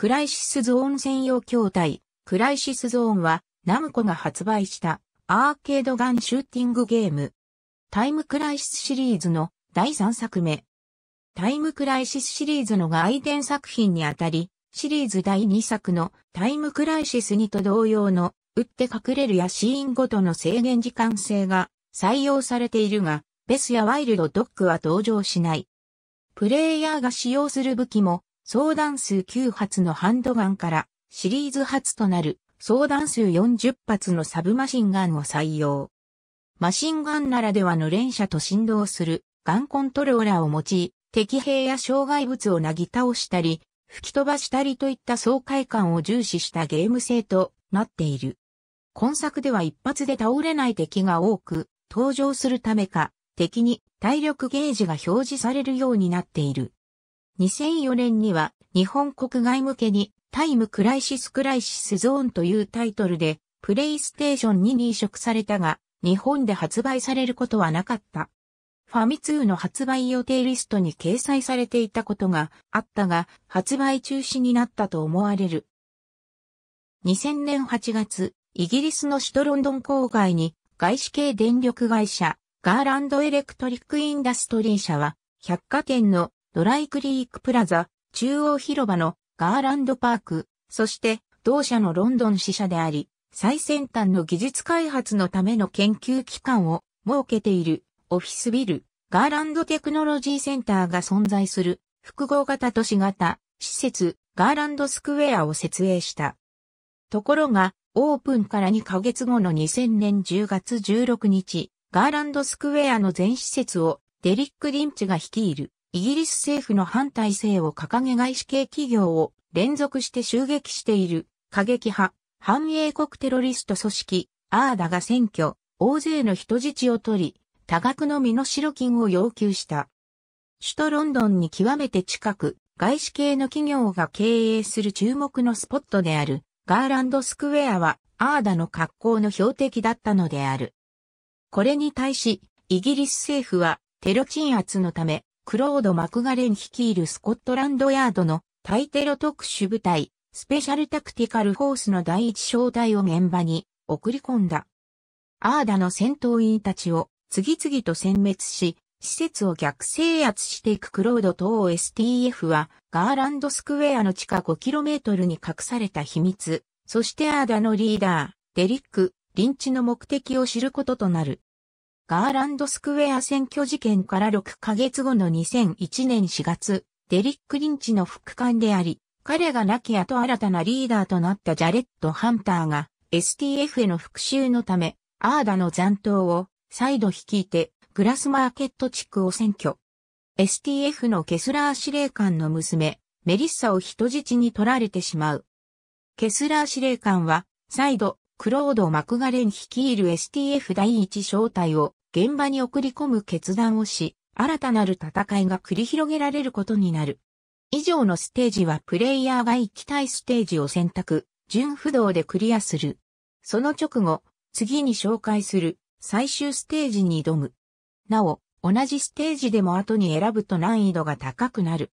クライシスゾーン専用筐体、クライシスゾーンは、ナムコが発売したアーケードガンシューティングゲーム。タイムクライシスシリーズの第3作目。タイムクライシスシリーズの外伝作品にあたり、シリーズ第2作のタイムクライシス2と同様の、打って隠れるやシーンごとの制限時間制が採用されているが、ベスやワイルドドッグは登場しない。プレイヤーが使用する武器も相談数9発のハンドガンからシリーズ初となる相談数40発のサブマシンガンを採用。マシンガンならではの連射と振動するガンコントローラーを用い、敵兵や障害物をなぎ倒したり、吹き飛ばしたりといった爽快感を重視したゲーム性となっている。今作では一発で倒れない敵が多く登場するためか、敵に体力ゲージが表示されるようになっている。2004年には日本国外向けにタイムクライシスクライシスゾーンというタイトルでプレイステーション2に移植されたが日本で発売されることはなかった。ファミ通の発売予定リストに掲載されていたことがあったが発売中止になったと思われる。2000年8月、イギリスの首都ロンドン郊外に外資系電力会社ガーランドエレクトリックインダストリー社は百貨店のドライクリークプラザ、中央広場のガーランドパーク、そして同社のロンドン支社であり、最先端の技術開発のための研究機関を設けているオフィスビル、ガーランドテクノロジーセンターが存在する複合型都市型施設ガーランドスクエアを設営した。ところが、オープンから2ヶ月後の2000年10月16日、ガーランドスクエアの全施設をデリック・リンチが率いるイギリス政府の反体制を掲げ外資系企業を連続して襲撃している過激派、反英国テロリスト組織、アーダが選挙、大勢の人質を取り、多額の身代金を要求した。首都ロンドンに極めて近く、外資系の企業が経営する注目のスポットである、ガーランドスクエアは、アーダの格好の標的だったのである。これに対し、イギリス政府は、テロ鎮圧のため、クロード・マクガレン率いるスコットランドヤードの対テロ特殊部隊、スペシャルタクティカルフォースの第一小隊を現場に送り込んだ。アーダの戦闘員たちを次々と殲滅し、施設を逆制圧していくクロードと OSTF は、ガーランドスクエアの地下 5km に隠された秘密、そしてアーダのリーダー、デリック、リンチの目的を知ることとなる。ガーランドスクエア選挙事件から6ヶ月後の2001年4月、デリック・リンチの副官であり、彼が亡き後新たなリーダーとなったジャレット・ハンターが STF への復讐のため、アーダの残党を再度率いてグラスマーケット地区を占拠。STF のケスラー司令官の娘、メリッサを人質に取られてしまう。ケスラー司令官は、再度、クロード・マクガレン率いる STF 第一小隊を現場に送り込む決断をし、新たなる戦いが繰り広げられることになる。以上のステージはプレイヤーが行きたいステージを選択、順不動でクリアする。その直後、次に紹介する最終ステージに挑む。なお、同じステージでも後に選ぶと難易度が高くなる。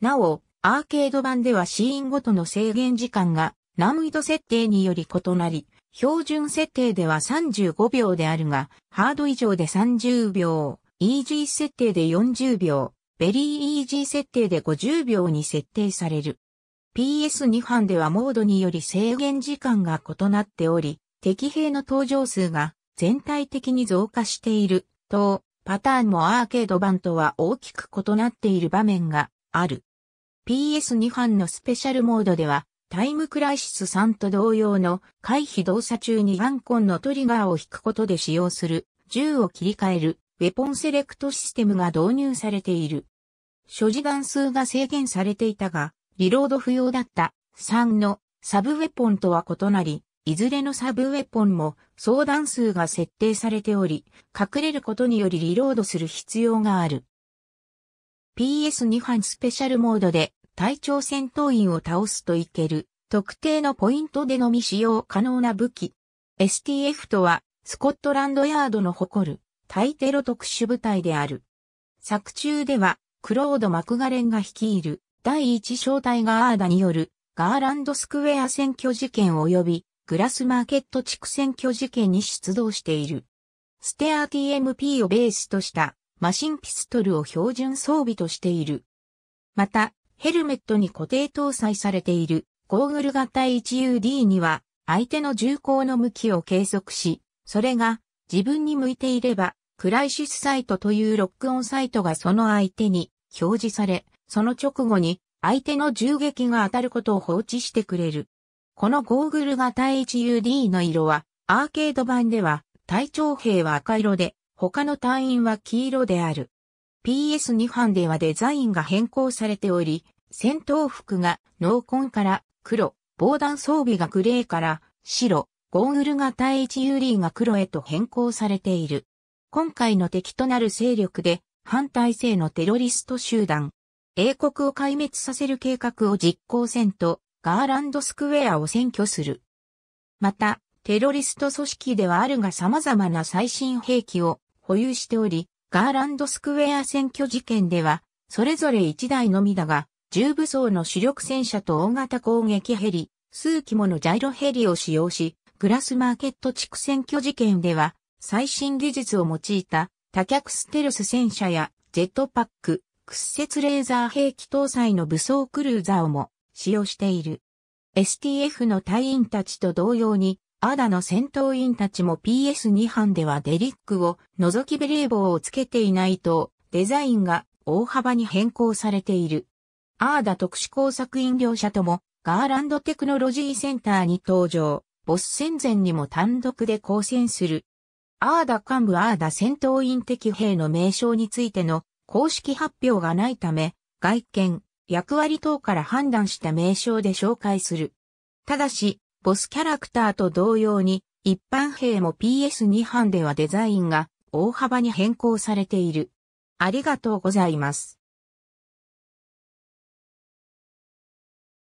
なお、アーケード版ではシーンごとの制限時間がラムイド設定により異なり、標準設定では35秒であるが、ハード以上で30秒、イージー設定で40秒、ベリーイージー設定で50秒に設定される。PS2 版ではモードにより制限時間が異なっており、敵兵の登場数が全体的に増加していると、パターンもアーケード版とは大きく異なっている場面がある。PS2 版のスペシャルモードではタイムクライシス3と同様の回避動作中にワンコンのトリガーを引くことで使用する銃を切り替えるウェポンセレクトシステムが導入されている。所持弾数が制限されていたが、リロード不要だった3のサブウェポンとは異なり、いずれのサブウェポンも相談数が設定されており、隠れることによりリロードする必要がある。PS2 班スペシャルモードで隊長戦闘員を倒すといける、特定のポイントでのみ使用可能な武器。STF とは、スコットランドヤードの誇る、対テロ特殊部隊である。作中では、クロード・マクガレンが率いる、第一小隊ガーダによる、ガーランドスクエア選挙事件及び、グラスマーケット地区選挙事件に出動している。ステア TMP をベースとした、マシンピストルを標準装備としている。また、ヘルメットに固定搭載されているゴーグル型 1UD には相手の銃口の向きを計測し、それが自分に向いていれば、クライシスサイトというロックオンサイトがその相手に表示され、その直後に相手の銃撃が当たることを放置してくれる。このゴーグル型 1UD の色は、アーケード版では、隊長兵は赤色で、他の隊員は黄色である。PS2 版ではデザインが変更されており、戦闘服が濃紺から黒、防弾装備がグレーから白、ゴーグル型 HUD が黒へと変更されている。今回の敵となる勢力で反体制のテロリスト集団、英国を壊滅させる計画を実行せんと、ガーランドスクエアを占拠する。また、テロリスト組織ではあるが様々な最新兵器を保有しており、ガーランドスクエア選挙事件では、それぞれ1台のみだが、重武装の主力戦車と大型攻撃ヘリ、数機ものジャイロヘリを使用し、グラスマーケット地区選挙事件では、最新技術を用いた多脚ステルス戦車やジェットパック、屈折レーザー兵器搭載の武装クルーザーをも使用している。STF の隊員たちと同様にアーダの戦闘員たちも PS2 班ではデリックを覗きベレー帽をつけていないと、デザインが大幅に変更されている。アーダ特殊工作員業者とも、ガーランドテクノロジーセンターに登場、ボス戦前にも単独で交戦する。アーダ幹部アーダ戦闘員敵兵の名称についての公式発表がないため、外見、役割等から判断した名称で紹介する。ただし、ボスキャラクターと同様に、一般兵も PS2 版ではデザインが大幅に変更されている。ありがとうございます。